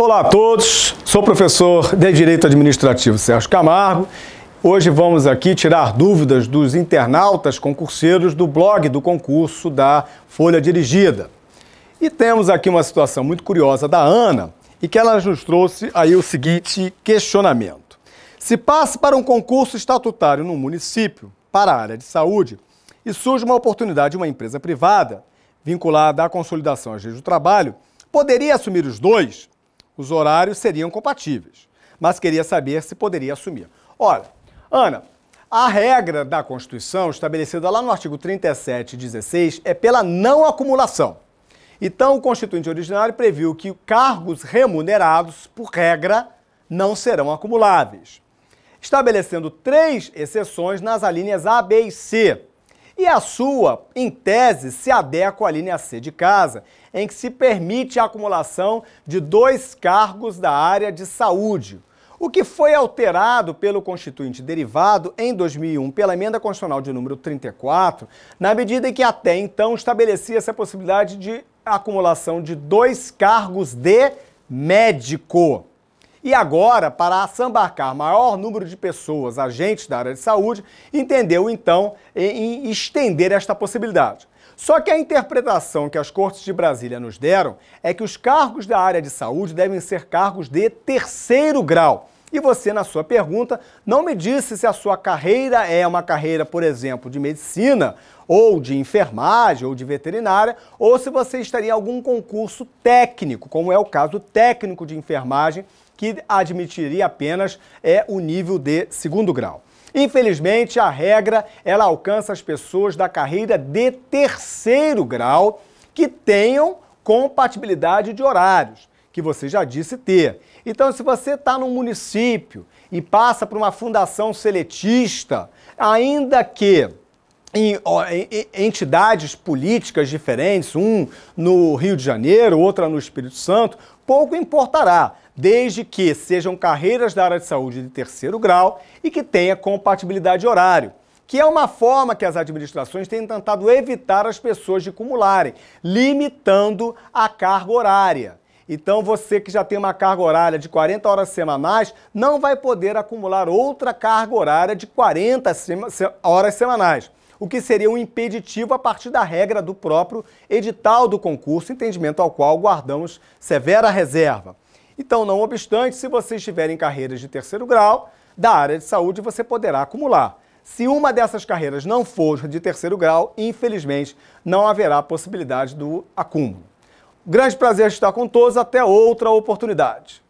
Olá a todos, sou professor de Direito Administrativo Sérgio Camargo. Hoje vamos aqui tirar dúvidas dos internautas concurseiros do blog do concurso da Folha Dirigida. E temos aqui uma situação muito curiosa da Ana e que ela nos trouxe aí o seguinte questionamento. Se passa para um concurso estatutário no município, para a área de saúde, e surge uma oportunidade de uma empresa privada, vinculada à consolidação às leis do trabalho, poderia assumir os dois? Os horários seriam compatíveis, mas queria saber se poderia assumir. Olha, Ana, a regra da Constituição, estabelecida lá no artigo 37 e 16, é pela não acumulação. Então, o Constituinte originário previu que cargos remunerados, por regra, não serão acumuláveis, estabelecendo três exceções nas alíneas A, B e C. E a sua, em tese, se adequa à linha C de casa, em que se permite a acumulação de dois cargos da área de saúde. O que foi alterado pelo Constituinte derivado em 2001 pela emenda constitucional de número 34, na medida em que até então estabelecia essa possibilidade de acumulação de dois cargos de médico. E agora, para assambarcar maior número de pessoas, agentes da área de saúde, entendeu então em estender esta possibilidade. Só que a interpretação que as Cortes de Brasília nos deram é que os cargos da área de saúde devem ser cargos de terceiro grau. E você, na sua pergunta, não me disse se a sua carreira é uma carreira, por exemplo, de medicina, ou de enfermagem, ou de veterinária, ou se você estaria em algum concurso técnico, como é o caso técnico de enfermagem, que admitiria apenas é o nível de segundo grau. Infelizmente, a regra ela alcança as pessoas da carreira de terceiro grau que tenham compatibilidade de horários, que você já disse ter. Então, se você está num município e passa por uma fundação seletista, ainda que em, entidades políticas diferentes, um no Rio de Janeiro, outra no Espírito Santo, pouco importará, desde que sejam carreiras da área de saúde de terceiro grau e que tenha compatibilidade de horário que é uma forma que as administrações têm tentado evitar as pessoas de acumularem, limitando a carga horária. Então, você que já tem uma carga horária de 40 horas semanais, não vai poder acumular outra carga horária de 40 horas semanais o que seria um impeditivo a partir da regra do próprio edital do concurso, entendimento ao qual guardamos severa reserva. Então, não obstante, se você estiver em carreiras de terceiro grau, da área de saúde você poderá acumular. Se uma dessas carreiras não for de terceiro grau, infelizmente não haverá possibilidade do acúmulo. Grande prazer estar com todos, até outra oportunidade.